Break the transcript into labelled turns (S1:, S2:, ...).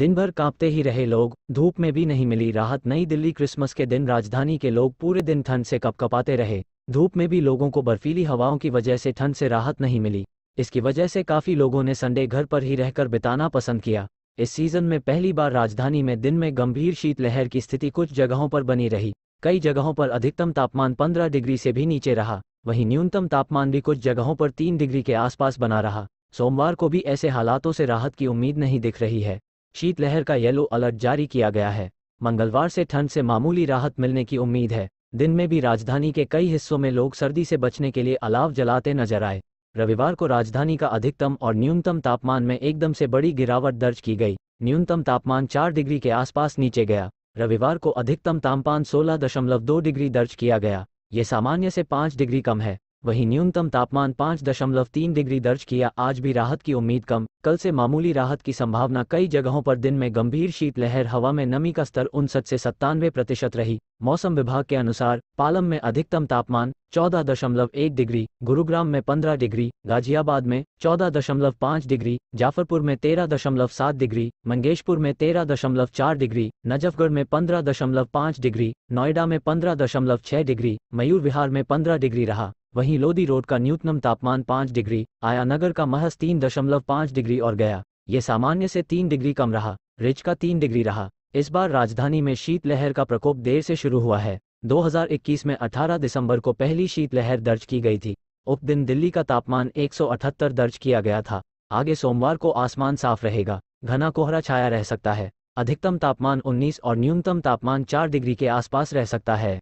S1: दिन भर कांपते ही रहे लोग धूप में भी नहीं मिली राहत नई दिल्ली क्रिसमस के दिन राजधानी के लोग पूरे दिन ठंड से कपकपाते रहे धूप में भी लोगों को बर्फीली हवाओं की वजह से ठंड से राहत नहीं मिली इसकी वजह से काफी लोगों ने संडे घर पर ही रहकर बिताना पसंद किया इस सीजन में पहली बार राजधानी में दिन में गंभीर शीतलहर की स्थिति कुछ जगहों पर बनी रही कई जगहों पर अधिकतम तापमान 15 डिग्री से भी नीचे रहा वहीं न्यूनतम तापमान भी कुछ जगहों पर 3 डिग्री के आसपास बना रहा सोमवार को भी ऐसे हालातों से राहत की उम्मीद नहीं दिख रही है शीतलहर का येलो अलर्ट जारी किया गया है मंगलवार से ठंड से मामूली राहत मिलने की उम्मीद है दिन में भी राजधानी के कई हिस्सों में लोग सर्दी से बचने के लिए अलाव जलाते नजर आए रविवार को राजधानी का अधिकतम और न्यूनतम तापमान में एकदम से बड़ी गिरावट दर्ज की गई न्यूनतम तापमान चार डिग्री के आसपास नीचे गया रविवार को अधिकतम तापमान सोलह दशमलव दो डिग्री दर्ज किया गया ये सामान्य से पाँच डिग्री कम है वहीं न्यूनतम तापमान पाँच दशमलव तीन डिग्री दर्ज किया आज भी राहत की उम्मीद कम कल से मामूली राहत की संभावना कई जगहों पर दिन में गंभीर शीतलहर हवा में नमी का स्तर उनसठ से सत्तानवे प्रतिशत रही मौसम विभाग के अनुसार पालम में अधिकतम तापमान चौदह दशमलव एक डिग्री गुरुग्राम में 15 डिग्री गाजियाबाद में चौदह दशमलव पाँच डिग्री जाफरपुर में तेरह दशमलव सात डिग्री मंगेशपुर में तेरह दशमलव चार डिग्री नजफगढ़ में पंद्रह दशमलव पाँच डिग्री नोएडा में पंद्रह दशमलव छह डिग्री मयूर विहार में पंद्रह डिग्री रहा वहीं लोधी रोड का न्यूनतम तापमान पाँच डिग्री आया नगर का महज तीन दशमलव पाँच डिग्री और गया ये सामान्य से तीन डिग्री कम रहा रिच का तीन डिग्री रहा इस बार राजधानी में शीतलहर का प्रकोप देर से शुरू हुआ है 2021 में 18 दिसंबर को पहली शीतलहर दर्ज की गई थी उप दिन दिल्ली का तापमान एक दर्ज किया गया था आगे सोमवार को आसमान साफ रहेगा घना कोहरा छाया रह सकता है अधिकतम तापमान 19 और न्यूनतम तापमान 4 डिग्री के आसपास रह सकता है